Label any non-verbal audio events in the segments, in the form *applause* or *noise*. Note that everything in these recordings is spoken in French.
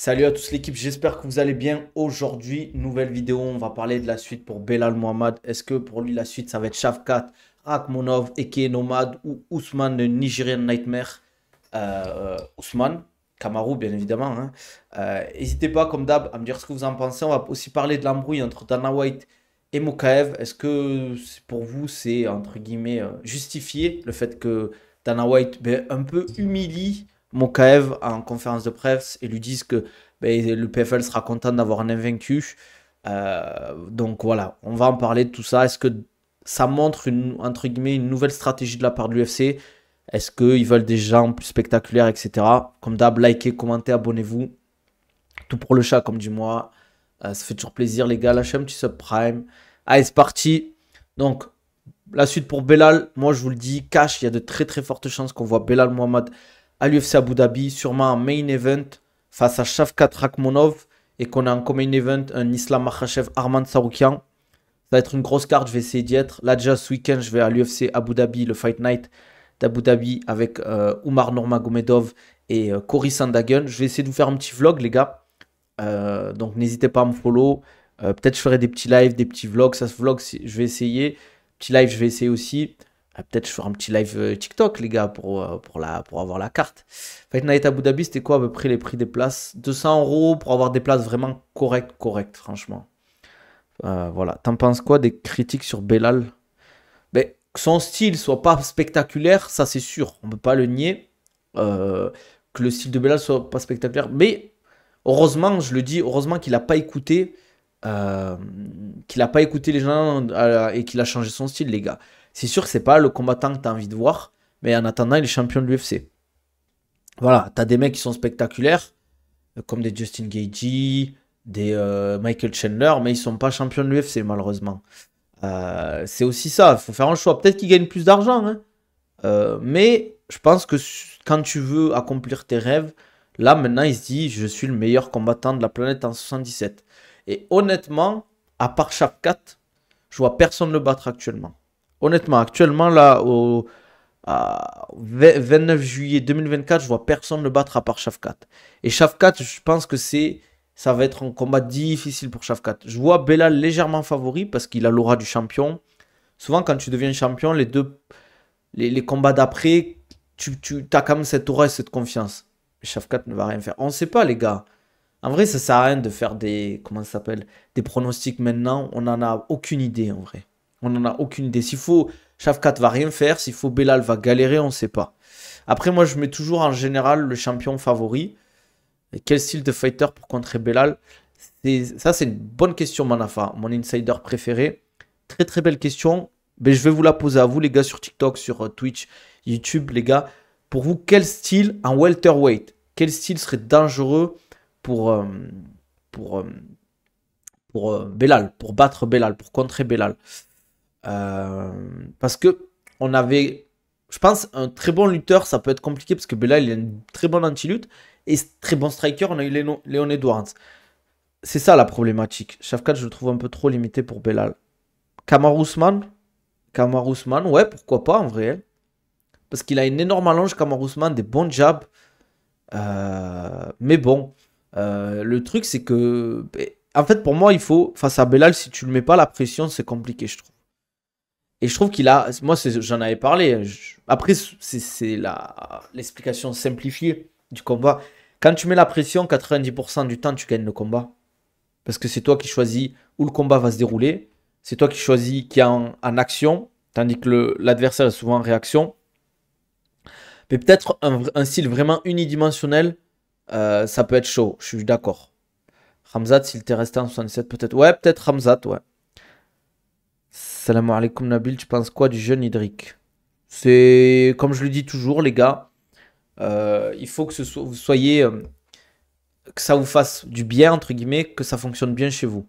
Salut à tous l'équipe, j'espère que vous allez bien. Aujourd'hui, nouvelle vidéo, on va parler de la suite pour Belal Mohamed. Est-ce que pour lui la suite ça va être Shavkat, Akmonov, Eke Nomad ou Ousmane de Nigerian Nightmare euh, euh, Ousmane, Kamaru bien évidemment. Hein. Euh, n'hésitez pas comme d'hab à me dire ce que vous en pensez. On va aussi parler de l'embrouille entre Dana White et Mokaev. Est-ce que pour vous c'est entre guillemets justifié le fait que Dana White ben, un peu humilie Mokaev en conférence de presse et lui disent que ben, le PFL sera content d'avoir un invaincu. Euh, donc voilà, on va en parler de tout ça. Est-ce que ça montre une, entre guillemets, une nouvelle stratégie de la part de l'UFC Est-ce qu'ils veulent des gens plus spectaculaires, etc. Comme d'hab, likez, commentez, abonnez-vous. Tout pour le chat, comme du moi. Euh, ça fait toujours plaisir, les gars. Lâchez un petit subprime. Allez, c'est parti. Donc, la suite pour Belal. Moi, je vous le dis, cash, il y a de très très fortes chances qu'on voit Belal Mohamed à l'UFC Abu Dhabi, sûrement un main event face à Shafkat Rakhmonov et qu'on a un main event, un Islam Makhachev Armand Saroukian. Ça va être une grosse carte, je vais essayer d'y être. Là déjà ce week-end, je vais à l'UFC Abu Dhabi, le Fight Night d'Abu Dhabi avec euh, Omar Norma Normagomedov et euh, Cory Sandagen. Je vais essayer de vous faire un petit vlog les gars. Euh, donc n'hésitez pas à me follow. Peut-être je ferai des petits lives, des petits vlogs. Ça se vlog, je vais essayer. Petit live, je vais essayer aussi. Ah, peut-être je ferai un petit live euh, TikTok, les gars, pour, euh, pour, la, pour avoir la carte. fait, Night Abu Dhabi, c'était quoi à peu près les prix des places 200 euros pour avoir des places vraiment correctes, correctes, franchement. Euh, voilà. T'en penses quoi des critiques sur Belal mais ben, Que son style soit pas spectaculaire, ça c'est sûr, on peut pas le nier. que le style de Belal soit pas spectaculaire. Mais heureusement, je le dis, heureusement qu'il a pas écouté. qu'il n'a pas écouté les gens et qu'il a changé son style, les gars c'est sûr que c'est pas le combattant que tu as envie de voir, mais en attendant, il est champion de l'UFC. Voilà, tu as des mecs qui sont spectaculaires, euh, comme des Justin Gagey, des euh, Michael Chandler, mais ils sont pas champions de l'UFC malheureusement. Euh, c'est aussi ça, il faut faire un choix. Peut-être qu'ils gagnent plus d'argent, hein. mais je pense que quand tu veux accomplir tes rêves, là maintenant il se dit je suis le meilleur combattant de la planète en 77. Et honnêtement, à part chaque 4, je vois personne le battre actuellement honnêtement, actuellement, là, au 29 juillet 2024, je vois personne le battre à part Shafkat. Et Shafkat, je pense que c'est ça va être un combat difficile pour Shafkat. Je vois Bella légèrement favori parce qu'il a l'aura du champion. Souvent, quand tu deviens champion, les deux les, combats d'après, tu, tu as quand même cette aura et cette confiance. Shafkat ne va rien faire. On ne sait pas, les gars. En vrai, ça sert à rien de faire des comment s'appelle des pronostics maintenant. On n'en a aucune idée en vrai. On n'en a aucune idée. S'il faut, Shafkat va rien faire. S'il faut, Belal va galérer, on ne sait pas. Après, moi, je mets toujours en général le champion favori. quel style de fighter pour contrer Belal Ça, c'est une bonne question, Manafa, mon insider préféré. Très, très belle question. Mais ben, je vais vous la poser à vous, les gars, sur TikTok, sur euh, Twitch, YouTube, les gars. Pour vous, quel style en welterweight Quel style serait dangereux pour, euh, pour, euh, pour Belal, pour battre Belal, pour contrer Belal euh, parce que on avait, je pense, un très bon lutteur, ça peut être compliqué parce que Bella, il est une très bonne anti-lutte. Et très bon striker, on a eu Léon Edwards. C'est ça la problématique. Shafkat, je le trouve un peu trop limité pour Belal. Kamar Ousmane Kamar ouais, pourquoi pas en vrai. Parce qu'il a une énorme allonge, Kamar Ousmane, des bons jabs. Euh, mais bon, euh, le truc c'est que. En fait, pour moi, il faut. Face à Belal, si tu le mets pas la pression, c'est compliqué, je trouve. Et je trouve qu'il a, moi j'en avais parlé, après c'est l'explication simplifiée du combat. Quand tu mets la pression, 90% du temps tu gagnes le combat. Parce que c'est toi qui choisis où le combat va se dérouler, c'est toi qui choisis qui est en, action, tandis que l'adversaire est souvent en réaction. Mais peut-être un, style vraiment unidimensionnel, euh, ça peut être chaud, je suis d'accord. Ramzat, s'il t'est resté en 67, peut-être. Ouais, peut-être Ramzat, ouais. Salam alaikum Nabil, tu penses quoi du jeune hydrique C'est comme je le dis toujours, les gars, euh, il faut que ce vous soyez. Euh, que ça vous fasse du bien, entre guillemets, que ça fonctionne bien chez vous.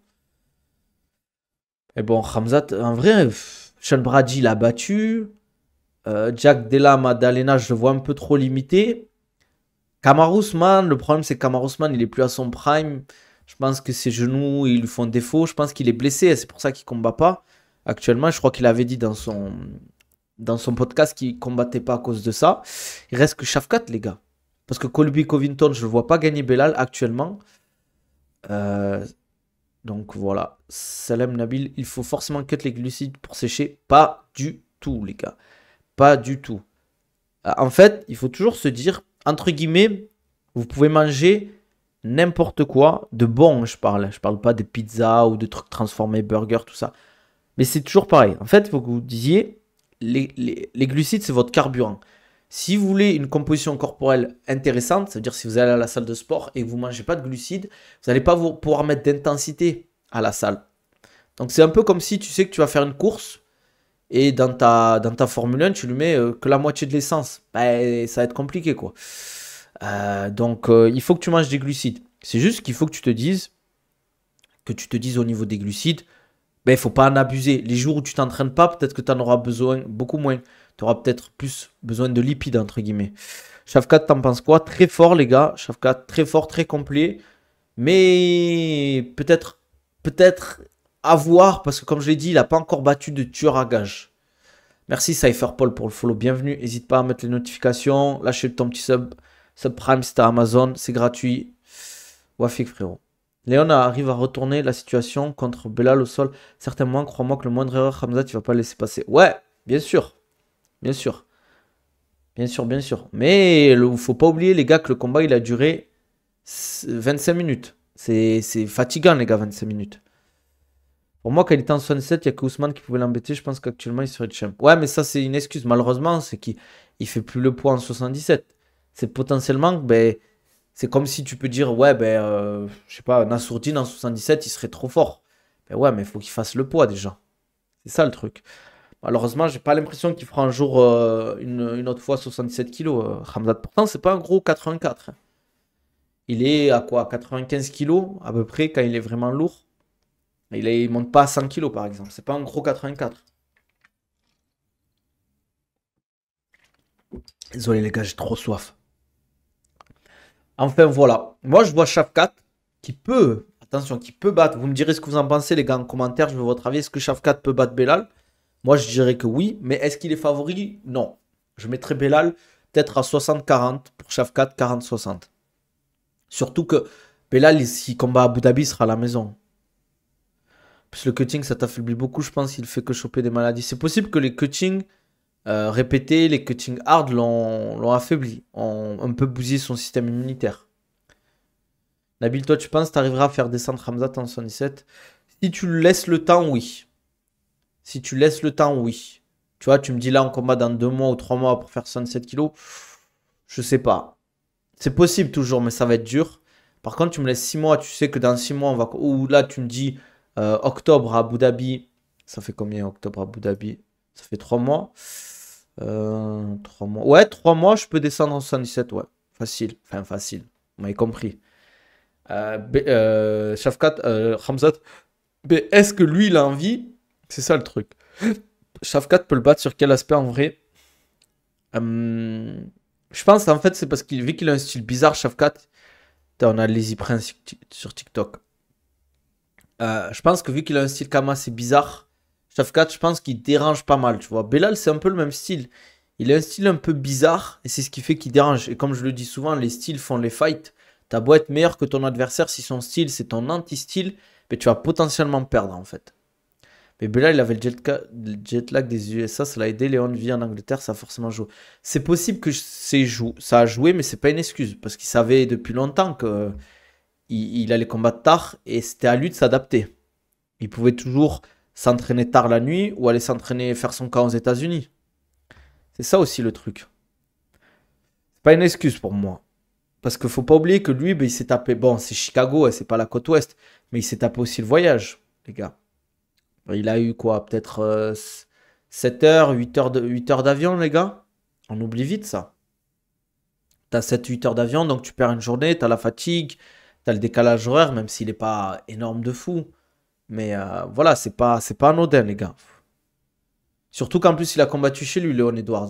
Et bon, Hamzat, en vrai, Sean Brady l'a battu. Euh, Jack Della Madalena, je le vois un peu trop limité. Kamar le problème c'est que il est plus à son prime. Je pense que ses genoux, ils lui font défaut. Je pense qu'il est blessé, c'est pour ça qu'il combat pas actuellement. Je crois qu'il avait dit dans son, dans son podcast qu'il combattait pas à cause de ça. Il reste que Shafkat, les gars. Parce que Colby Covington, je ne vois pas gagner Belal actuellement. Euh, donc voilà. Salam Nabil, il faut forcément cut les glucides pour sécher. Pas du tout, les gars. Pas du tout. Euh, en fait, il faut toujours se dire, entre guillemets, vous pouvez manger n'importe quoi de bon, je parle. Je parle pas des pizzas ou de trucs transformés, burger, tout ça. Mais c'est toujours pareil. En fait, il faut que vous disiez, les, glucides, c'est votre carburant. Si vous voulez une composition corporelle intéressante, c'est-à-dire si vous allez à la salle de sport et que vous ne mangez pas de glucides, vous n'allez pas pouvoir mettre d'intensité à la salle. Donc c'est un peu comme si tu sais que tu vas faire une course et dans ta, dans ta Formule 1, tu lui mets euh, que la moitié de l'essence. Ben, ça va être compliqué quoi. Euh, donc euh, il faut que tu manges des glucides. C'est juste qu'il faut que tu te dises, que tu te dises au niveau des glucides, mais ben, il faut pas en abuser. Les jours où tu t'entraînes pas, peut-être que tu en auras besoin beaucoup moins. Tu auras peut-être plus besoin de lipides, entre guillemets. Shafkat, t'en penses quoi Très fort, les gars. Shafkat, très fort, très complet. Mais peut-être, peut-être à voir, parce que comme je l'ai dit, il n'a pas encore battu de tueur à gage. Merci Paul pour le follow. Bienvenue. N'hésite pas à mettre les notifications. Lâche ton petit sub. Sub Prime, c'est à Amazon. C'est gratuit. Wafik, frérot. Léon arrive à retourner la situation contre Belal au sol. Certainement, crois-moi que le moindre erreur, Hamza, tu vas pas laisser passer. Ouais, bien sûr. Bien sûr. Bien sûr, bien sûr. Mais il faut pas oublier, les gars, que le combat, il a duré 25 minutes. C'est fatigant, les gars, 25 minutes. Pour moi, quand il était en 77, il n'y a que Ousmane qui pouvait l'embêter. Je pense qu'actuellement, il serait champ. Ouais, mais ça, c'est une excuse. Malheureusement, c'est qu'il ne fait plus le poids en 77. C'est potentiellement, ben, c'est comme si tu peux dire, ouais, ben, euh, je sais pas, Nassourdine en 77, il serait trop fort. Ben ouais, mais il faut qu'il fasse le poids déjà. C'est ça le truc. Malheureusement, j'ai pas l'impression qu'il fera un jour, euh, une, autre fois, 77 kilos. Euh, Hamzat, pourtant, c'est pas un gros 84. Hein. Il est à quoi 95 kilos à peu près quand il est vraiment lourd. Il ne monte pas à 100 kilos par exemple. C'est pas un gros 84. Désolé les gars, j'ai trop soif. Enfin voilà, moi je vois Shafkat qui peut, attention, qui peut battre. Vous me direz ce que vous en pensez les gars en commentaire, je veux votre avis. Est-ce que Shafkat peut battre Belal Moi je dirais que oui, mais est-ce qu'il est favori Non. Je mettrai Belal peut-être à 60-40 pour Shafkat, 40-60. Surtout que Belal, s'il combat à Abu Dhabi, sera à la maison. Puisque le cutting, ça t'affaiblit beaucoup, je pense, il fait que choper des maladies. C'est possible que les cuttings euh, répétés, les cuttings hard l'ont affaibli un peu bousiller son système immunitaire. Nabil, toi, tu penses t'arriveras à faire descendre Hamzat en 77 Si tu laisses le temps, oui. Si tu laisses le temps, oui. Tu vois, tu me dis là en combat dans deux mois ou trois mois pour faire 67 kilos, je sais pas. C'est possible toujours, mais ça va être dur. Par contre, tu me laisses six mois, tu sais que dans six mois, on va. Ou là, tu me dis euh, octobre à Abu Dhabi. Ça fait combien octobre à Abu Dhabi Ça fait trois mois. 3 euh, mois. Ouais, 3 mois, je peux descendre en 77, ouais. Facile. Enfin, facile. Vous m'avez compris. Euh, euh Shafkat, euh, est-ce que lui, il a envie C'est ça le truc. Shafkat peut le battre sur quel aspect en vrai hum, Je pense en fait, c'est parce qu'il vu qu'il a un style bizarre, Shafkat, on a les Prince sur TikTok. je pense que vu qu'il a un style Kama, c'est bizarre. F4, je pense qu'il dérange pas mal, tu vois. Belal, c'est un peu le même style. Il a un style un peu bizarre et c'est ce qui fait qu'il dérange. Et comme je le dis souvent, les styles font les fights. T'as beau être meilleur que ton adversaire, si son style c'est ton anti-style, mais tu vas potentiellement perdre en fait. Mais Belal, il avait le jet, lag des USA, ça l'a aidé. Léon vit en Angleterre, ça a forcément joué. C'est possible que ça a joué, mais c'est pas une excuse parce qu'il savait depuis longtemps que euh, il allait combattre tard et c'était à lui de s'adapter. Il pouvait toujours s'entraîner tard la nuit ou aller s'entraîner faire son camp aux États-Unis. C'est ça aussi le truc. C'est pas une excuse pour moi. Parce qu'il faut pas oublier que lui, ben, il s'est tapé. Bon, c'est Chicago et c'est pas la côte ouest, mais il s'est tapé aussi le voyage, les gars. Ben, il a eu quoi Peut-être 7 euh, heures, 8 heures, d'avion, les gars On oublie vite ça. T'as 7-8 heures d'avion, donc tu perds une journée, t'as la fatigue, t'as le décalage horaire, même s'il n'est pas énorme de fou. Mais euh, voilà, c'est pas, c'est pas anodin, les gars. Surtout qu'en plus, il a combattu chez lui, Léon Edwards.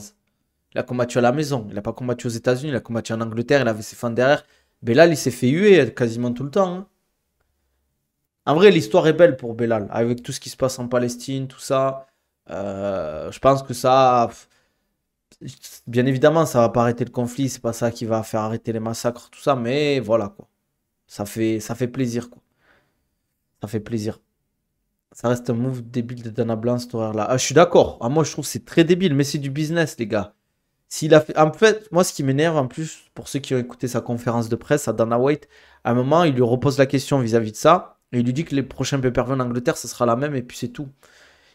Il a combattu à la maison. Il n'a pas combattu aux États-Unis. Il a combattu en Angleterre. Il avait ses fans derrière. Belal, il s'est fait huer euh, quasiment tout le temps. Hein. En vrai, l'histoire est belle pour Belal. Avec tout ce qui se passe en Palestine, tout ça. Euh, je pense que ça. Bien évidemment, ça va pas arrêter le conflit. C'est pas ça qui va faire arrêter les massacres, tout ça. Mais voilà, quoi. Ça fait, ça fait plaisir, quoi. Ça fait plaisir ça reste un move débile de Dana Blanc, cette horaire-là. Ah, je suis d'accord. Ah, moi, je trouve c'est très débile, mais c'est du business, les gars. S'il a fait... En fait, moi, ce qui m'énerve, en plus, pour ceux qui ont écouté sa conférence de presse à Dana White, à un moment, il lui repose la question vis-à-vis de ça, et il lui dit que les prochains pay en Angleterre, ce sera la même, et puis c'est tout.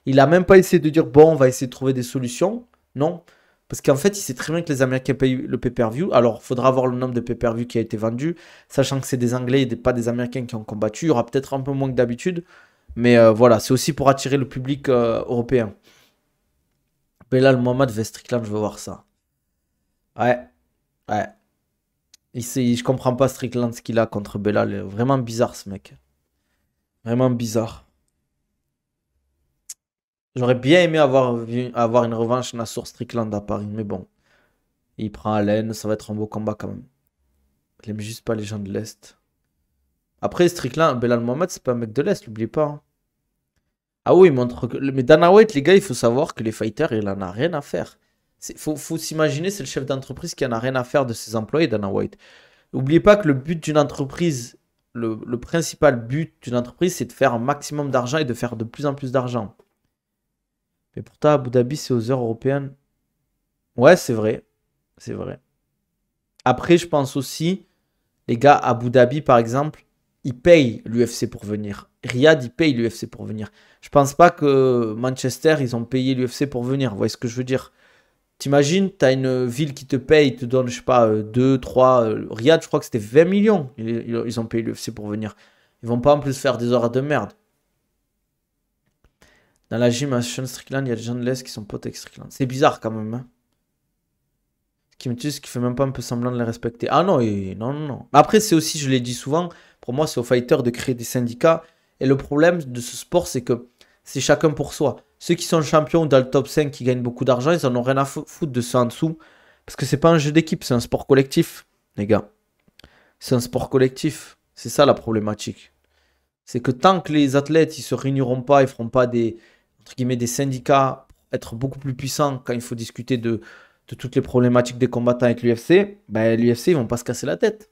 Il n'a même pas essayé de dire, bon, on va essayer de trouver des solutions. Non. Parce qu'en fait, il sait très bien que les Américains payent le pay-per-view. Alors, faudra voir le nombre de pay-per-view qui a été vendu, sachant que c'est des Anglais et pas des Américains qui ont combattu. Il y aura peut-être un peu moins que d'habitude. Mais euh, voilà, c'est aussi pour attirer le public euh, européen. Belal Mohamed Strickland, je veux voir ça. Ouais, ouais. Ici, je comprends pas Strickland ce qu'il a contre Belal. Vraiment bizarre ce mec. Vraiment bizarre. J'aurais bien aimé avoir, avoir une revanche sur Strickland à Paris, mais bon. Il prend Allen, ça va être un beau combat quand même. Il aime juste pas les gens de l'Est. Après, Strickland, Belal Mohamed, c'est pas un mec de l'Est, n'oubliez pas. Hein. Ah oui, il montre que... mais Dana White, les gars, il faut savoir que les fighters, il en a rien à faire. Il faut, s'imaginer, c'est le chef d'entreprise qui en a rien à faire de ses employés, Dana White. N'oubliez pas que le but d'une entreprise, le, le, principal but d'une entreprise, c'est de faire un maximum d'argent et de faire de plus en plus d'argent. Mais pourtant, Abu Dhabi, c'est aux heures européennes. Ouais, c'est vrai. C'est vrai. Après, je pense aussi, les gars, Abu Dhabi, par exemple, il payent l'UFC pour venir. Riyad, il paye l'UFC pour venir. Je pense pas que Manchester, ils ont payé l'UFC pour venir. Vous voyez ce que je veux dire T'imagines, t'as une ville qui te paye, te donne, je sais pas, 2, euh, 3. Euh, Riyad, je crois que c'était 20 millions. Ils ont payé l'UFC pour venir. Ils vont pas en plus faire des horaires de merde. Dans la gym à Sean Strickland, il y a des gens de l'Est qui sont potes avec Strickland. C'est bizarre quand même. Hein. ce qui me qui fait même pas un peu semblant de les respecter. Ah non, non, non, non. Après, c'est aussi, je l'ai dit souvent, pour moi, c'est aux fighters de créer des syndicats. Et le problème de ce sport, c'est que c'est chacun pour soi. Ceux qui sont champions dans le top 5, qui gagnent beaucoup d'argent, ils en ont rien à foutre de ceux en dessous. Parce que c'est pas un jeu d'équipe, c'est un sport collectif, les gars. C'est un sport collectif. C'est ça la problématique. C'est que tant que les athlètes, ils se réuniront pas, ils feront pas des, entre guillemets, des syndicats, être beaucoup plus puissants quand il faut discuter de, toutes les problématiques des combattants avec l'UFC, ben, l'UFC, ils vont pas se casser la tête.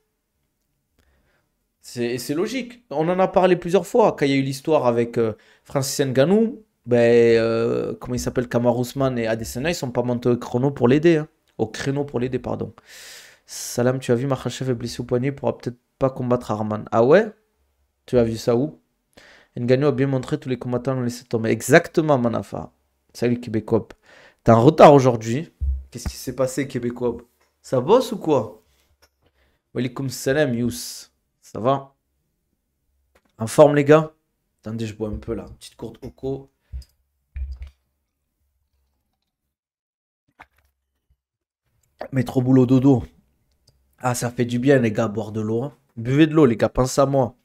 C'est logique. On en a parlé plusieurs fois. Quand il y a eu l'histoire avec euh, Francis Nganou, ben, euh, comment il s'appelle, Kamar Ousmane et Adesena, ils sont pas montés au chrono pour l'aider. Hein. Au créneau pour l'aider, pardon. Salam, tu as vu Makhachev est blessé au poignet, il pourra peut-être pas combattre Arman. Ah ouais Tu as vu ça où Nganou a bien montré tous les combattants l'ont laissé tomber. Exactement, Manafa. Salut, Québécois. T'es en retard aujourd'hui. Qu'est-ce qui s'est passé, Québécois Ça bosse ou quoi Walikum salam, Yous. Ça va En forme, les gars Attendez, je bois un peu là. Petite courte coco. Mais trop boulot dodo. Ah, ça fait du bien, les gars, boire de l'eau. Hein. Buvez de l'eau, les gars, pensez à moi.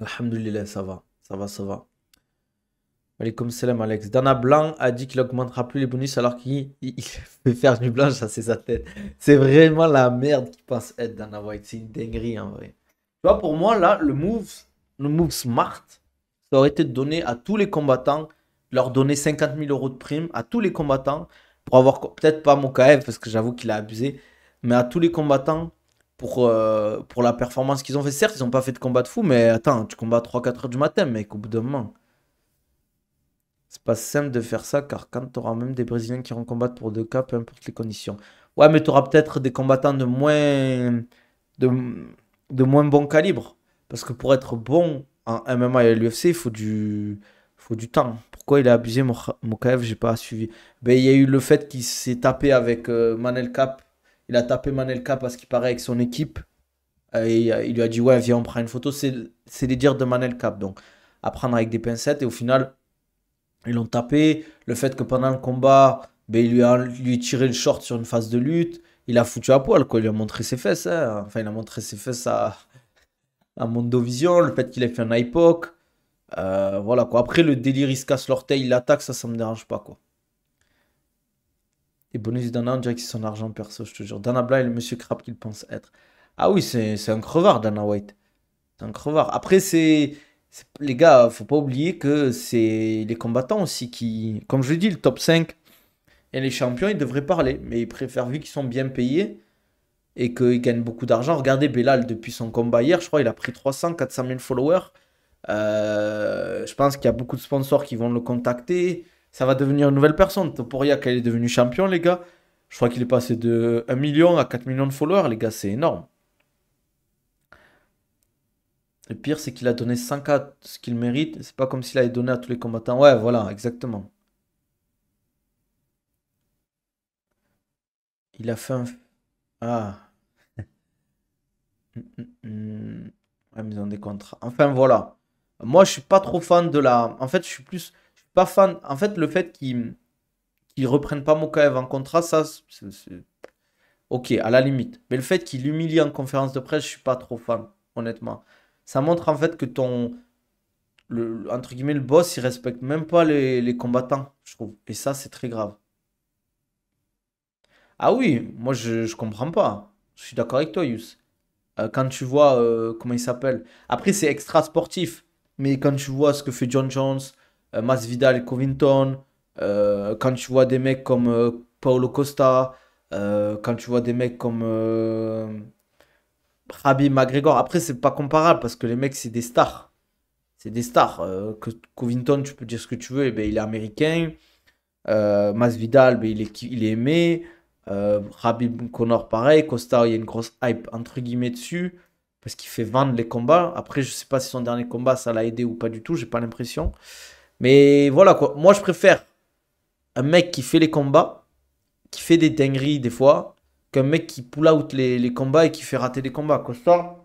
Alhamdulillah, ça va. Ça va, ça va. Alaykoum salam Alex. Dana Blanc a dit qu'il augmentera plus les bonus alors qu'il fait *laughs* faire du blanche, ça c'est sa tête. C'est vraiment la merde qui pense être Dana White. C'est une dinguerie en vrai. Tu vois, pour moi, là, le move, le move smart, ça aurait été de donner à tous les combattants, leur donner 50 000 euros de prime à tous les combattants pour avoir, peut-être pas Mokaev parce que j'avoue qu'il a abusé, mais à tous les combattants pour, euh, pour la performance qu'ils ont fait. Certes, ils n'ont pas fait de combat de fou, mais attends, tu combats 3-4 heures du matin, mec, au bout d'un moment. C'est pas simple de faire ça car quand tu auras même des Brésiliens qui vont combattre pour deux cas, peu importe les conditions. Ouais, mais tu auras peut-être des combattants de moins, de, moins bon calibre. Parce que pour être bon en MMA et l'UFC, il faut du, faut du temps. Pourquoi il a abusé Mokaev J'ai pas suivi. Ben, il y a eu le fait qu'il s'est tapé avec euh, Manel Cap. Il a tapé Manel Cap parce qu'il paraît avec son équipe. Et il lui a dit Ouais, viens, on prend une photo. C'est les dires de Manel Cap. Donc, à prendre avec des pincettes. Et au final, ils l'ont tapé. Le fait que pendant le combat, ben, il lui a lui tiré le short sur une phase de lutte. Il a foutu à poil, quoi. lui a montré ses fesses. Hein. Enfin, il a montré ses fesses à, à Mondovision. Le fait qu'il ait fait un hypoc. Euh, voilà, quoi. Après, le délire, il se casse l'orteil, il attaque, ça, ça me dérange pas, quoi. Et bonus Dana, on dirait c'est son argent perso, je te jure. Dana Bly le monsieur crap qu'il pense être. Ah oui, c'est un crevard, Dana White. C'est un crevard. Après, c'est les gars, faut pas oublier que c'est les combattants aussi qui, comme je dis, le top 5 et les champions, ils devraient parler, mais ils préfèrent, vu qu'ils sont bien payés et qu'ils gagnent beaucoup d'argent. Regardez Bellal depuis son combat hier, je crois, qu'il a pris 300, 400 000 followers. Euh, je pense qu'il y a beaucoup de sponsors qui vont le contacter. Ça va devenir une nouvelle personne. Toporia, qu'elle est devenue champion, les gars. Je crois qu'il est passé de 1 million à 4 millions de followers, les gars, c'est énorme. Le pire, c'est qu'il a donné 5 k ce qu'il mérite. C'est pas comme s'il avait donné à tous les combattants. Ouais, voilà, exactement. Il a fait un. Ah. La *laughs* maison mm, mm, mm. des contrats. Enfin, voilà. Moi, je suis pas trop fan de la. En fait, je suis plus. Je suis pas fan. En fait, le fait qu'ils ne reprennent pas Mokaev en contrat, ça, c'est. Ok, à la limite. Mais le fait qu'il humilie en conférence de presse, je suis pas trop fan, honnêtement. Ça montre en fait que ton. entre guillemets, le boss, il respecte même pas les, combattants, je trouve. Et ça, c'est très grave. Ah oui, moi, je, je comprends pas. Je suis d'accord avec toi, Yus. Euh, quand tu vois euh, comment il s'appelle. Après, c'est extra sportif. Mais quand tu vois ce que fait John Jones, euh, mass Vidal et Covington, quand tu vois des mecs comme Paulo Costa, quand tu vois des mecs comme Rabbi McGregor. Après, c'est pas comparable parce que les mecs, c'est des stars. C'est des stars. Euh, que Covington, tu peux dire ce que tu veux, et eh ben, il est américain. Euh, Masvidal, ben, il, est, est aimé. Euh, Connor, pareil. Costa, il y a une grosse hype entre guillemets dessus parce qu'il fait vendre les combats. Après, je sais pas si son dernier combat, ça l'a aidé ou pas du tout. J'ai pas l'impression. Mais voilà quoi. Moi, je préfère un mec qui fait les combats, qui fait des dingueries des fois, un mec qui pull out les, combats et qui fait rater des combats. Costa,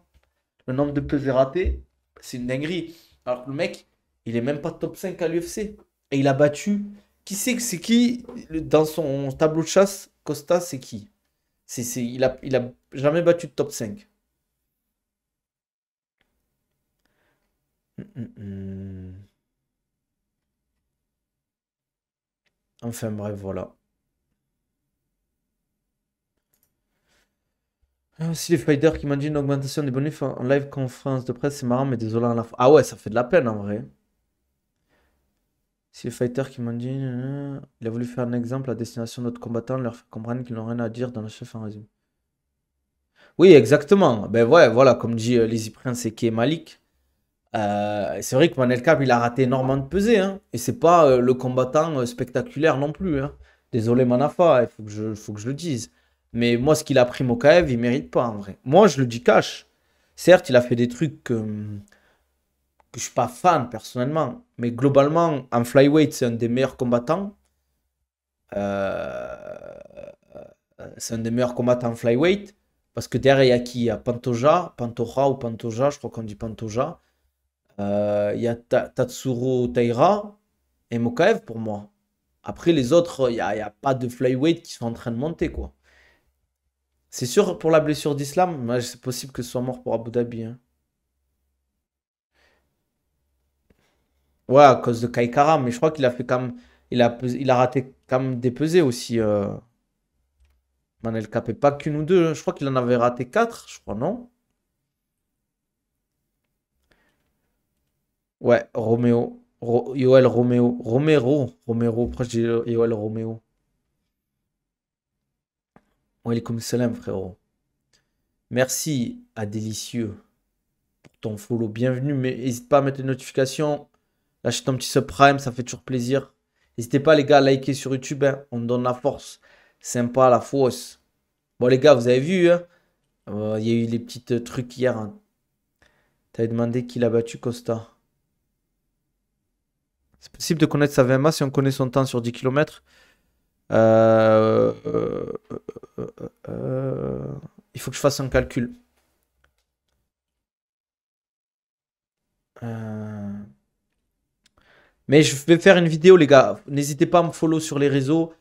le nombre de pesées ratées, c'est une dinguerie. Alors que le mec, il est même pas top 5 à l'UFC. Et il a battu. Qui c'est que c'est qui Dans son tableau de chasse, Costa, c'est qui c'est, c'est, il, a, il a jamais battu de top 5. Mm, mm, mm. Enfin bref, voilà. Ah, si les fighters qui m'ont dit une augmentation des bonus en live conférence de presse, c'est marrant, mais désolé à la Ah ouais, ça fait de la peine en vrai. Si les fighters qui m'ont dit, euh, Il a voulu faire un exemple à destination d'autres combattants, leur faire comprendre qu'ils n'ont rien à dire dans le chef en résumé. Oui, exactement. Ben ouais, voilà, comme dit euh, Lizzy Prince et qui Malik. Euh, c'est vrai que Manel Cap, il a raté énormément de peser Hein, et c'est pas le combattant spectaculaire non plus. Hein. Désolé, Manafa, il je, faut que je le dise. Mais moi, ce qu'il a pris Mokaev, il mérite pas en vrai. Moi, je le dis cash. Certes, il a fait des trucs que, euh, que je suis pas fan personnellement, mais globalement, en flyweight, c'est un des meilleurs combattants. Euh, euh, c'est un des meilleurs combattants en flyweight. Parce que derrière, il y a qui Il y a Pantoja, Pantoja ou Pantoja, je crois qu'on dit Pantoja. il y a Tatsuro Taira et Mokaev pour moi. Après, les autres, il n'y a, a, pas de flyweight qui sont en train de monter, quoi. C'est sûr, pour la blessure d'Islam, c'est possible que ce soit mort pour Abu Dhabi. Hein. Ouais, à cause de Kaikara, mais je crois qu'il a fait quand même. Il a, raté quand même des pesées aussi. Euh... Manel Capé, pas qu'une ou deux. Hein. Je crois qu'il en avait raté quatre, je crois, non Ouais, Roméo. Yoel Roméo. Romero. Romero, proche je Yoel Roméo frérot. Merci à Délicieux pour ton follow. Bienvenue, mais n'hésite pas à mettre les notifications. Lâche ton petit subprime, ça fait toujours plaisir. N'hésitez pas, les gars, à liker sur YouTube. Hein. On donne la force. Sympa, la force. Bon, les gars, vous avez vu, hein. euh, il y a eu les petits trucs hier. Tu hein. T'avais demandé qui l'a battu, Costa. C'est possible de connaître sa VMA si on connaît son temps sur 10 km. Euh, euh, euh, il faut que je fasse un calcul. Mais je vais faire une vidéo, les gars. N'hésitez pas à me follow sur les réseaux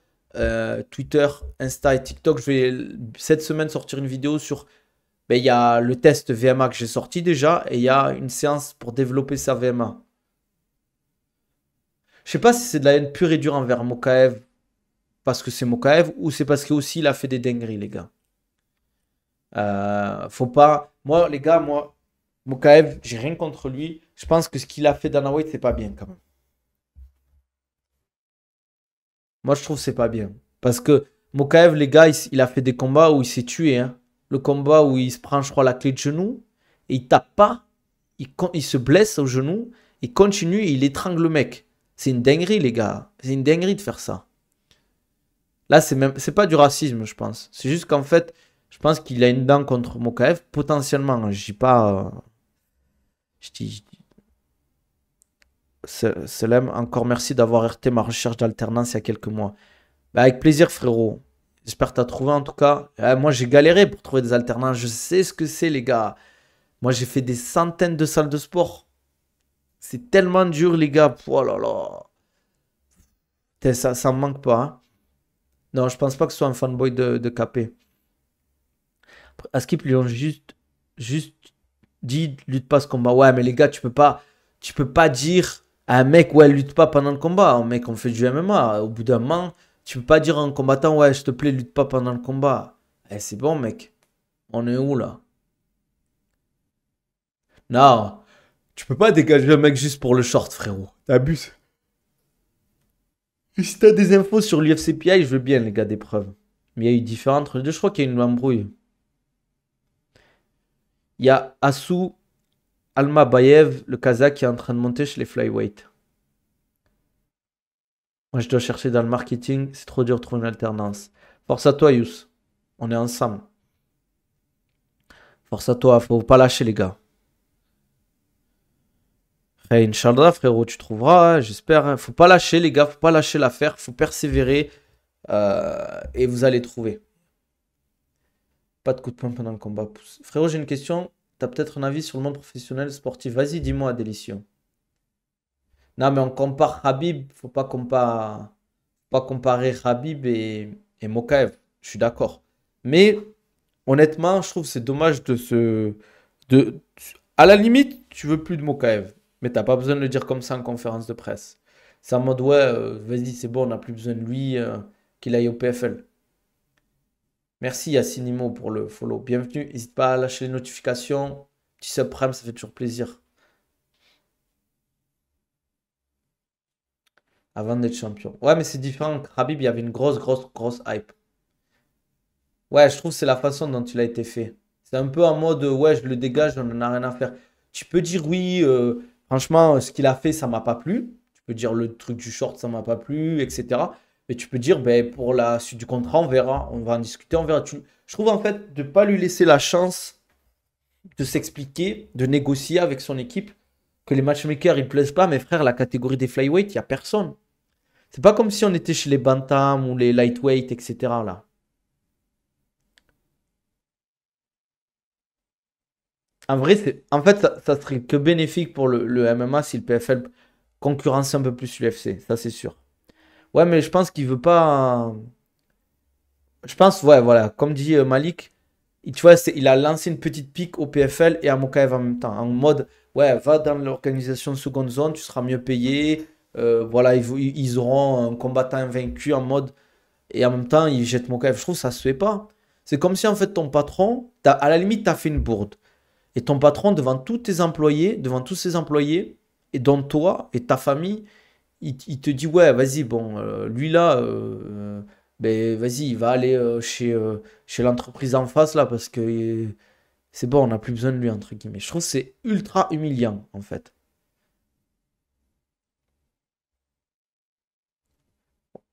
Twitter, Insta et TikTok. Je vais cette semaine sortir une vidéo sur ben, il a le test VMA que j'ai sorti déjà et il y a une séance pour développer sa VMA. Je sais pas si c'est de la haine pure et dure envers Mokaev parce que c'est Mokaev ou c'est parce qu'il il a fait des dingueries, les gars. Euh, faut pas. Moi, les gars, moi, Mokaev, j'ai rien contre lui. Je pense que ce qu'il a fait la White, c'est pas bien quand même. Moi, je trouve c'est pas bien. Parce que Mokaev, les gars, il, a fait des combats où il s'est tué. Hein. Le combat où il se prend, je crois, la clé de genou et il tape pas. Il, il se blesse au genou. Il continue et il étrangle le mec. C'est une dinguerie, les gars. C'est une dinguerie de faire ça. Là, c'est même, c'est pas du racisme, je pense. C'est juste qu'en fait, je pense qu'il a une dent contre Mokaev, potentiellement. Je dis pas. Euh, je dis. Selem, encore merci d'avoir RT ma recherche d'alternance il y a quelques mois. Bah, avec plaisir, frérot. J'espère que t'as trouvé en tout cas. Eh, moi, j'ai galéré pour trouver des alternances. Je sais ce que c'est, les gars. Moi, j'ai fait des centaines de salles de sport. C'est tellement dur, les gars. Oh là là. Ça, ça manque pas. Hein. Non, je pense pas que ce soit un fanboy de, de KP. Askip lui ont juste, juste dit lutte pas ce combat. Ouais, mais les gars, tu peux pas, tu peux pas dire à un mec ouais lutte pas pendant le combat. Un mec, on fait du MMA. Au bout d'un moment, tu peux pas dire à un combattant ouais, je te plaît, lutte pas pendant le combat. Eh, c'est bon, mec. On est où là Non, tu peux pas dégager un mec juste pour le short, frérot. T'abuses. Si t'as des infos sur l'UFCPI, je veux bien, les gars, des preuves. Mais il y a eu différentes. Je crois qu'il y a une embrouille. Il y a Asu Bayev, le Kazakh, qui est en train de monter chez les Flyweight. Moi, je dois chercher dans le marketing. C'est trop dur de trouver une alternance. Force à toi, Yous. On est ensemble. Force à toi. Faut pas lâcher, les gars. Inch'Allah, frérot, tu trouveras, hein, j'espère. Hein. Faut pas lâcher, les gars, faut pas lâcher l'affaire, faut persévérer euh, et vous allez trouver. Pas de coup de poing pendant le combat. Frérot, j'ai une question. Tu as peut-être un avis sur le monde professionnel sportif. Vas-y, dis-moi, délicieux. Non, mais on compare Habib, faut pas, pas comparer Habib et, Mokaev. Je suis d'accord. Mais honnêtement, je trouve c'est dommage de se. De... À la limite, tu veux plus de Mokaev. Mais t'as pas besoin de le dire comme ça en conférence de presse. C'est en mode, ouais, euh, vas-y, c'est bon, on n'a plus besoin de lui, euh, qu'il aille au PFL. Merci à Imo pour le follow. Bienvenue. N'hésite pas à lâcher les notifications. Petit subprime, ça fait toujours plaisir. Avant d'être champion. Ouais, mais c'est différent. Rabib, il y avait une grosse, grosse, grosse hype. Ouais, je trouve que c'est la façon dont il a été fait. C'est un peu en mode, ouais, je le dégage, on n'en a rien à faire. Tu peux dire oui, euh, Franchement, ce qu'il a fait, ça m'a pas plu. Tu peux dire le truc du short, ça m'a pas plu, etc. Mais tu peux dire, ben, pour la suite du contrat, on verra, on va en discuter, on verra. Je trouve en fait de ne pas lui laisser la chance de s'expliquer, de négocier avec son équipe, que les matchmakers, ils ne plaisent pas, mais frère, la catégorie des flyweight, il n'y a personne. C'est pas comme si on était chez les bantam ou les lightweight, etc. Là. En vrai, c'est, en fait, ça, ça, serait que bénéfique pour le, MMA si le PFL concurrence un peu plus l'UFC, ça c'est sûr. Ouais, mais je pense qu'il veut pas. Je pense, ouais, voilà, comme dit euh, Malik, tu vois, il a lancé une petite pique au PFL et à Mokaev en même temps, en mode, ouais, va dans l'organisation seconde zone, tu seras mieux payé. Euh, voilà, ils, ils, auront un combattant invaincu en mode, et en même temps, ils jettent Mokaev. Je trouve que ça se fait pas. C'est comme si en fait ton patron, à la limite, tu fait une bourde. Et ton patron, devant tous tes employés, devant tous ses employés, et dont toi et ta famille, il, te dit Ouais, vas-y, bon, euh, lui là, euh, euh, ben, vas-y, il va aller chez, chez l'entreprise en face là, parce que c'est bon, on n'a plus besoin de lui, entre guillemets. Je trouve que c'est ultra humiliant, en fait.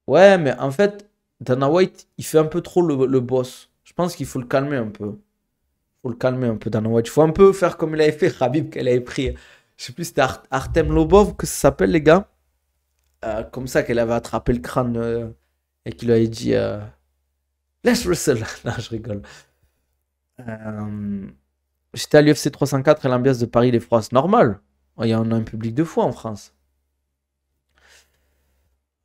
Ouais, mais en fait, Dana White, il fait un peu trop le boss. Je pense qu'il faut le calmer un peu. Pour le calmer un peu dans watch Il faut un peu faire comme il avait fait Khabib, qu'elle avait pris. Je sais plus, c'était Artem Lobov que ça s'appelle, les gars. Euh, comme ça qu'elle avait attrapé le crâne euh, et qu'il avait dit euh, Let's wrestle. *laughs* non, je rigole. J'étais à l'UFC 304 et l'ambiance de Paris, les est normal. Il y en a un public de foi en France.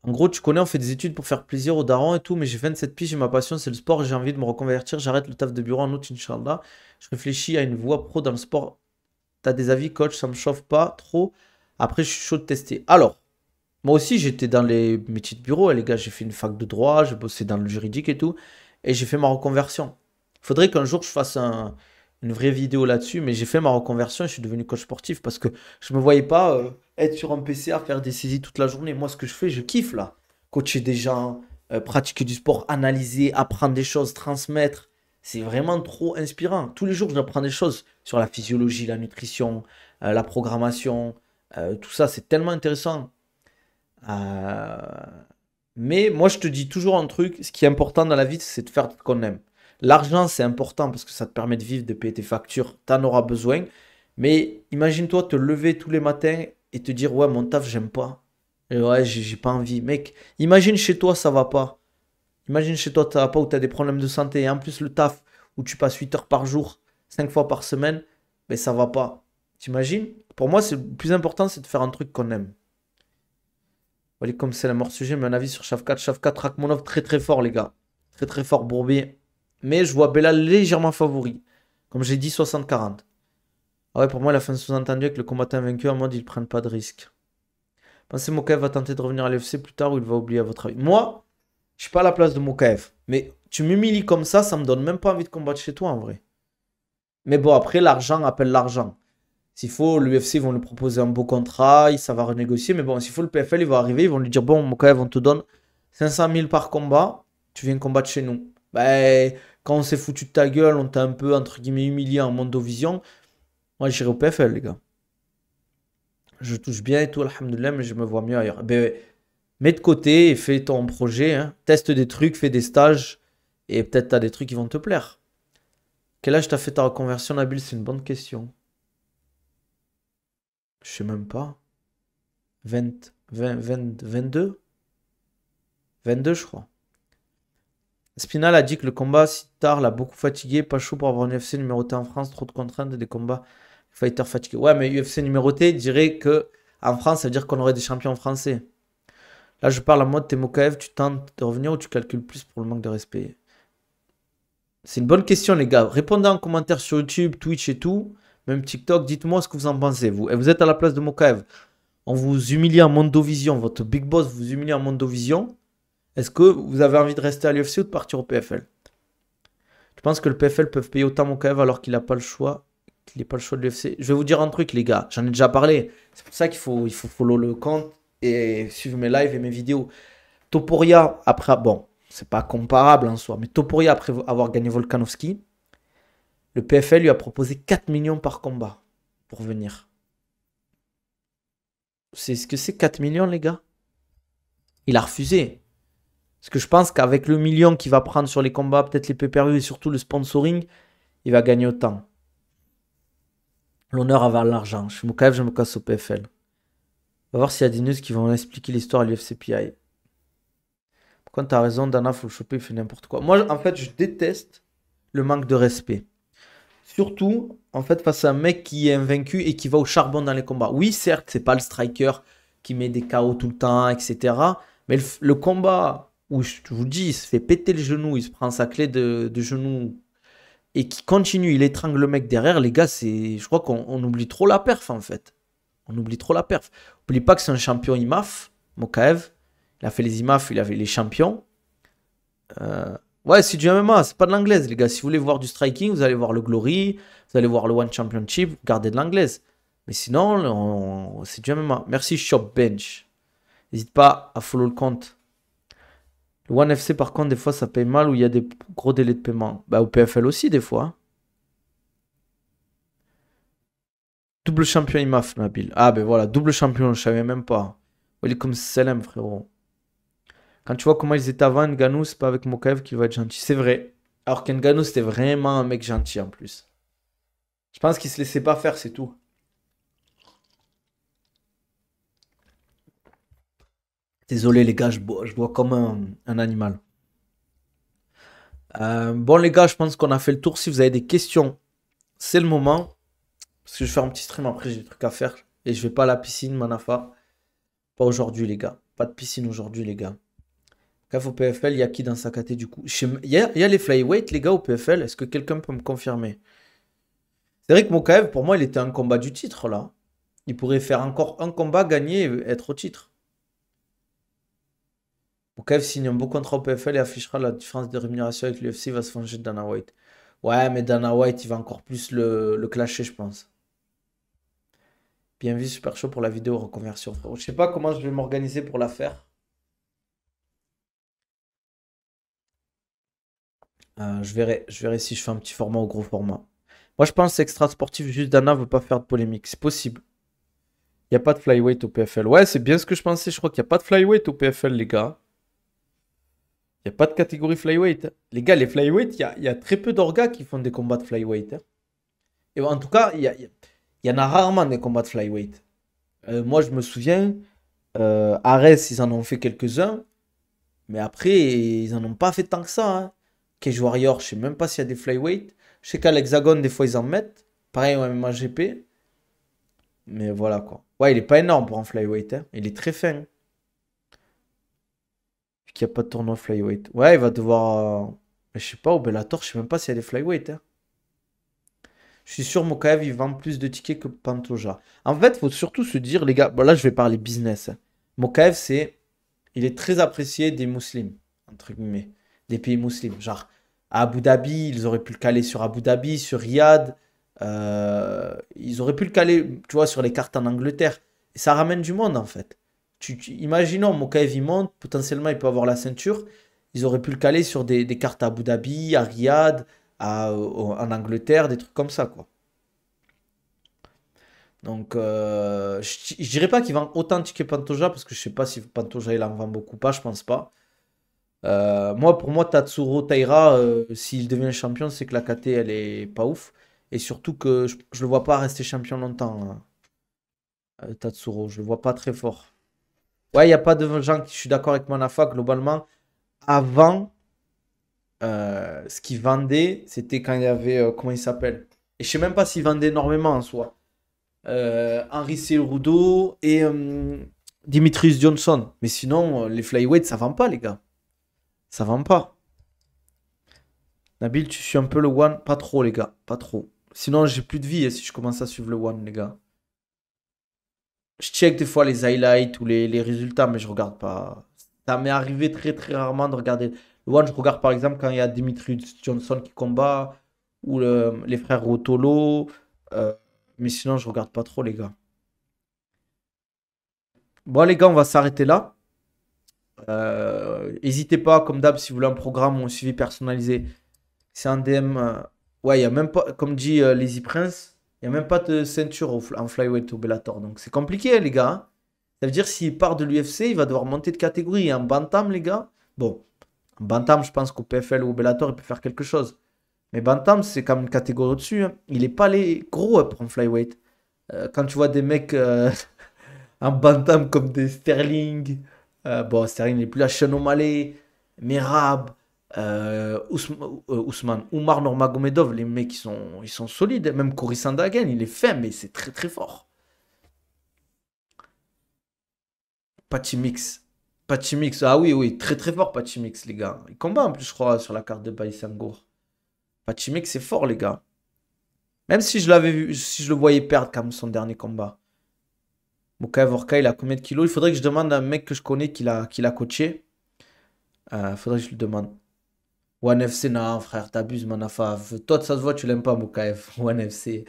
En gros, tu connais, on fait des études pour faire plaisir aux darons et tout, mais j'ai 27 piges et ma passion, c'est le sport. J'ai envie de me reconvertir. J'arrête le taf de bureau en août, Inch'Allah. Je réfléchis à une voie pro dans le sport. T'as des avis, coach Ça me chauffe pas trop. Après, je suis chaud de tester. Alors, moi aussi, j'étais dans les métiers de bureau. Hein, les gars, j'ai fait une fac de droit, j'ai bossé dans le juridique et tout. Et j'ai fait ma reconversion. Il Faudrait qu'un jour, je fasse une vraie vidéo là-dessus, mais j'ai fait ma reconversion et je suis devenu coach sportif parce que je me voyais pas. Euh, être sur un PC à faire des saisies toute la journée. Moi, ce que je fais, je kiffe là. Coacher des gens, euh, pratiquer du sport, analyser, apprendre des choses, transmettre. C'est vraiment trop inspirant. Tous les jours, j'apprends des choses sur la physiologie, la nutrition, euh, la programmation. Euh, tout ça, c'est tellement intéressant. Mais moi, je te dis toujours un truc, ce qui est important dans la vie, c'est de faire ce qu'on aime. L'argent, c'est important parce que ça te permet de vivre, de payer tes factures, tu en auras besoin. Mais imagine-toi te lever tous les matins et te dire ouais mon taf j'aime pas et ouais j'ai pas envie mec imagine chez toi ça va pas imagine chez toi ça va pas ou as des problèmes de santé et en plus le taf où tu passes 8 heures par jour 5 fois par semaine mais ben, ça va pas t'imagines pour moi c'est le plus important c'est de faire un truc qu'on aime voilà comme c'est la mort sujet mais un avis sur shafkat shafkat Rakhmonov très très fort les gars très très fort Bourbier mais je vois Bella légèrement favori comme j'ai dit 60-40 ah ouais, pour moi, la fin sous entendu avec le combattant vaincu en mode ils prennent pas de risque. Pensez Mokaev va tenter de revenir à l'UFC plus tard ou il va oublier à votre avis Moi, je suis pas à la place de Mokaev. Mais tu m'humilies comme ça, ça me donne même pas envie de combattre chez toi en vrai. Mais bon, après, l'argent appelle l'argent. S'il faut, l'UFC vont lui proposer un beau contrat, ça va renégocier. Mais bon, s'il faut, le PFL, il va arriver, ils vont lui dire Bon, Mokaev, on te donne 500 000 par combat, tu viens combattre chez nous. Ben, quand on s'est foutu de ta gueule, on t'a un peu, entre guillemets, humilié en Mondovision. Moi, j'irai au PFL, les gars. Je touche bien et tout, alhamdoulilah, mais je me vois mieux ailleurs. Mais ben, mets de côté et fais ton projet. Hein. Teste des trucs, fais des stages. Et peut-être tu as des trucs qui vont te plaire. Quel âge t'as fait ta reconversion, Nabil C'est une bonne question. Je sais même pas. 20, 20, 20, 22 22, je crois. Spinal a dit que le combat si tard l'a beaucoup fatigué, pas chaud pour avoir une UFC numéro en France, trop de contraintes et des combats Fighter fatigué. Ouais, mais UFC numéroté dirait que en France, ça veut dire qu'on aurait des champions français. Là, je parle en mode Mokaev, tu tentes de revenir ou tu calcules plus pour le manque de respect C'est une bonne question, les gars. Répondez en commentaire sur YouTube, Twitch et tout, même TikTok. Dites-moi ce que vous en pensez. Vous, vous êtes à la place de Mokaev. On vous humilie en Mondovision. Votre big boss vous humilie en Mondovision. Est-ce que vous avez envie de rester à l'UFC ou de partir au PFL Je pense que le PFL peut payer autant Mokaev alors qu'il n'a pas le choix il n'est pas le choix de l'UFC. Je vais vous dire un truc, les gars, j'en ai déjà parlé. C'est pour ça qu'il faut, il faut follow le compte et suivre mes lives et mes vidéos. Toporia, après, bon, c'est pas comparable en soi, mais Toporia, après avoir gagné Volkanovski, le PFL lui a proposé 4 millions par combat pour venir. C'est ce que c'est 4 millions, les gars Il a refusé. Parce que je pense qu'avec le million qu'il va prendre sur les combats, peut-être les PPRU et surtout le sponsoring, il va gagner autant l'honneur avant l'argent. Je suis je me casse au PFL. On va voir s'il y a des news qui vont expliquer l'histoire à l'UFCPI. Quand tu t'as raison, Dana, faut le choper, il fait n'importe quoi. Moi, en fait, je déteste le manque de respect. Surtout, en fait, face à un mec qui est invaincu et qui va au charbon dans les combats. Oui, certes, c'est pas le striker qui met des KO tout le temps, etc. Mais le, combat où je vous le dis, il se fait péter le genou, il se prend sa clé de, de genou et qui continue, il étrangle le mec derrière, les gars, c'est, je crois qu'on oublie trop la perf en fait. On oublie trop la perf. Oublie pas que c'est un champion IMAF, Mokaev. Il a fait les IMAF, il avait les champions. Euh, ouais, c'est du MMA, c'est pas de l'anglaise, les gars. Si vous voulez voir du striking, vous allez voir le Glory, vous allez voir le One Championship, gardez de l'anglaise. Mais sinon, c'est du MMA. Merci Shop Bench. N'hésite pas à follow le compte One FC, par contre, des fois, ça paye mal ou il y a des gros délais de paiement. Bah, au PFL aussi, des fois. Double champion IMAF, Nabil. Ah, ben voilà, double champion, je savais même pas. Oh, comme Salam, frérot. Quand tu vois comment ils étaient avant, Nganou, c'est pas avec Mokaev qui va être gentil. C'est vrai. Alors qu'Nganou, c'était vraiment un mec gentil en plus. Je pense qu'il se laissait pas faire, c'est tout. Désolé les gars, je bois, comme un, animal. Euh, bon les gars, je pense qu'on a fait le tour. Si vous avez des questions, c'est le moment. Parce que je vais faire un petit stream après, j'ai des trucs à faire. Et je vais pas à la piscine, Manafa. Pas aujourd'hui les gars. Pas de piscine aujourd'hui les gars. Caf au PFL, il y a qui dans sa caté du coup Il y, a les flyweight les gars au PFL. Est-ce que quelqu'un peut me confirmer C'est vrai que Mokaev, pour moi, il était un combat du titre là. Il pourrait faire encore un combat, gagner et être au titre. Kev signe un beau contrat au PFL et affichera la différence de rémunération avec l'UFC, va se venger de Dana White. Ouais, mais Dana White, il va encore plus le, clasher, je pense. Bien vu, super chaud pour la vidéo reconversion, Je Je sais pas comment je vais m'organiser pour la faire. Euh, je, verrai, je verrai si je fais un petit format ou gros format. Moi, je pense que extra sportif, juste Dana ne veut pas faire de polémique. C'est possible. Il n'y a pas de flyweight au PFL. Ouais, c'est bien ce que je pensais. Je crois qu'il n'y a pas de flyweight au PFL, les gars. Il n'y a pas de catégorie flyweight. Hein. Les gars, les flyweight, il y, a, très peu d'orgas qui font des combats de flyweight. Hein. Et en tout cas, il y, en a rarement des combats de flyweight. Euh, moi, je me souviens, euh, Ares, ils en ont fait quelques-uns. Mais après, ils n'en ont pas fait tant que ça. Hein. Cage Warrior, je sais même pas s'il y a des flyweight. Je sais qu'à l'Hexagone, des fois, ils en mettent. Pareil au MMA GP. Mais voilà quoi. Ouais, il n'est pas énorme pour un flyweight. Hein. Il est très fin qu'il n'y a pas de tournoi flyweight. Ouais, il va devoir. Euh, je sais pas, au Bellator, je sais même pas s'il y a des flyweight. Hein. Je suis sûr, Mokaev, il vend plus de tickets que Pantoja. En fait, faut surtout se dire, les gars, bon, là, je vais parler business. Mokaev, c'est. Il est très apprécié des musulmans, entre guillemets, des pays musulmans. Genre, à Abu Dhabi, ils auraient pu le caler sur Abu Dhabi, sur Riyad. Euh, ils auraient pu le caler, tu vois, sur les cartes en Angleterre. Et ça ramène du monde, en fait imaginons, Mokaev, il monte, potentiellement, il peut avoir la ceinture. Ils auraient pu le caler sur des, cartes à Abu Dhabi, à Riyad, en Angleterre, des trucs comme ça, quoi. Donc, euh, je, dirais pas qu'il vend autant de tickets Pantoja, parce que je sais pas si Pantoja, il en vend beaucoup pas, je pense pas. Euh, moi, pour moi, Tatsuro Taira, euh, s'il devient champion, c'est que la KT, elle est pas ouf. Et surtout que je, ne le vois pas rester champion longtemps, hein. Tatsuro. Je le vois pas très fort. Ouais, il n'y a pas de gens qui. Je suis d'accord avec Manafa, globalement. Avant, euh, ce qu'ils vendaient, c'était quand il y avait. Euh, comment il s'appelle Et je sais même pas s'ils vendaient énormément en soi. Euh, Henri Cerudo et euh, Dimitris Johnson. Mais sinon, les flyweights, ça vend pas, les gars. Ça vend pas. Nabil, tu suis un peu le one Pas trop, les gars. Pas trop. Sinon, j'ai plus de vie hein, si je commence à suivre le one, les gars je check des fois les highlights ou les, résultats, mais je regarde pas. Ça m'est arrivé très très rarement de regarder. Le One, je regarde par exemple quand il y a Dimitri Johnson qui combat, ou les frères Rotolo. Euh, mais sinon, je regarde pas trop, les gars. Bon, les gars, on va s'arrêter là. Euh, n'hésitez pas, comme d'hab, si vous voulez un programme ou un suivi personnalisé, c'est un DM. Euh, ouais, il n'y a même pas, comme dit Lazy Prince, il n'y a même pas de ceinture en flyweight au Bellator. Donc c'est compliqué, hein, les gars. Ça veut dire s'il part de l'UFC, il va devoir monter de catégorie. En Bantam, les gars, bon, en Bantam, je pense qu'au PFL ou au Bellator, il peut faire quelque chose. Mais Bantam, c'est quand même une catégorie au-dessus. Hein. Il n'est pas les gros pour un flyweight. Euh, quand tu vois des mecs euh, *laughs* en Bantam comme des Sterling, euh, bon, Sterling n'est plus la Shannon Mirab. Merab, euh, euh, Ousmane, Oumar Normagomedov, les mecs ils sont, ils sont solides. Même Cory il est fin, mais c'est très très fort. Pachimix. Pachimix, ah oui, oui, très très fort Pachimix, les gars. Il combat en plus, je crois, sur la carte de Baïsangour. Pachimix, c'est fort, les gars. Même si je l'avais vu, si je le voyais perdre comme son dernier combat. Mukai vorka, il a combien de kilos Il faudrait que je demande à un mec que je connais qui l'a coaché. Il euh, faudrait que je lui demande. One FC, non, frère, t'abuses, Manafa. Toi, ça se voit, tu l'aimes pas, Moukaev. *laughs* One FC,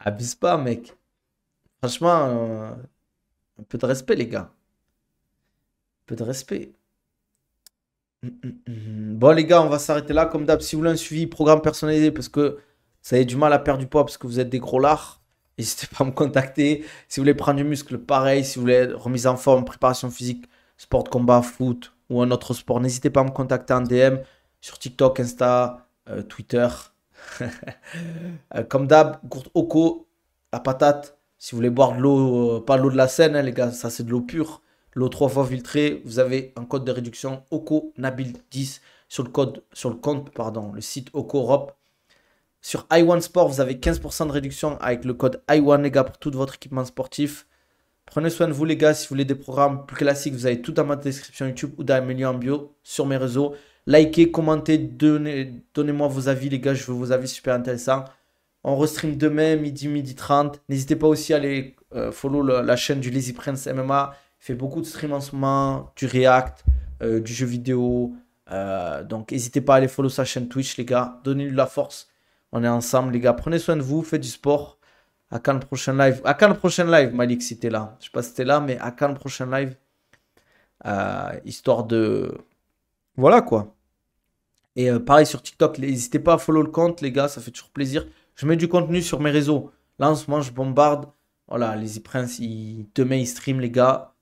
abuse pas, mec. Franchement, euh, un peu de respect, les gars. Un peu de respect. Hum, hum, hum. Bon, les gars, on va s'arrêter là. Comme d'hab, si vous voulez un suivi, programme personnalisé, parce que ça est du mal à perdre du poids, parce que vous êtes des gros lards, *laughs* n'hésitez pas à me contacter. Si vous voulez prendre du muscle, pareil. Si vous voulez remise en forme, préparation physique, sport de combat, foot ou un autre sport, n'hésitez pas à me contacter en DM sur TikTok, Insta, euh, Twitter. *laughs* Euh, comme d'hab, gourde Oco, la patate. Si vous voulez boire de l'eau, euh, pas l'eau de la Seine, hein, les gars, ça c'est de l'eau pure. L'eau trois fois filtrée, vous avez un code de réduction Oco Nabil 10 sur le code, sur le compte, pardon, le site Oco Europe. Sur i Sport, vous avez 15% de réduction avec le code i1, les gars, pour tout votre équipement sportif. Prenez soin de vous, les gars. Si vous voulez des programmes plus classiques, vous avez tout dans ma description YouTube ou dans menu en bio sur mes réseaux. Likez, commentez, donnez, moi vos avis, les gars. Je veux vos avis super intéressants. On restream demain, midi, midi 30. N'hésitez pas aussi à aller euh, follow la chaîne du Lazy Prince MMA. Il fait beaucoup de stream en ce moment, du React, euh, du jeu vidéo. Euh, donc, n'hésitez pas à aller follow sa chaîne Twitch, les gars. Donnez-lui la force. On est ensemble, les gars. Prenez soin de vous, faites du sport. À quand le prochain live À quand le prochain live, Malik, si là Je sais pas si t'es là, mais à quand le prochain live Histoire de. Voilà quoi. Et euh, pareil sur TikTok, n'hésitez pas à follow le compte, les gars, ça fait toujours plaisir. Je mets du contenu sur mes réseaux. Là, en ce moment, je bombarde. Voilà, les e-prince, demain, ils stream, les gars.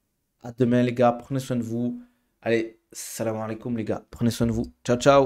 À demain, les gars. Prenez soin de vous. Allez, salam alaikum, les gars. Prenez soin de vous. Ciao, ciao.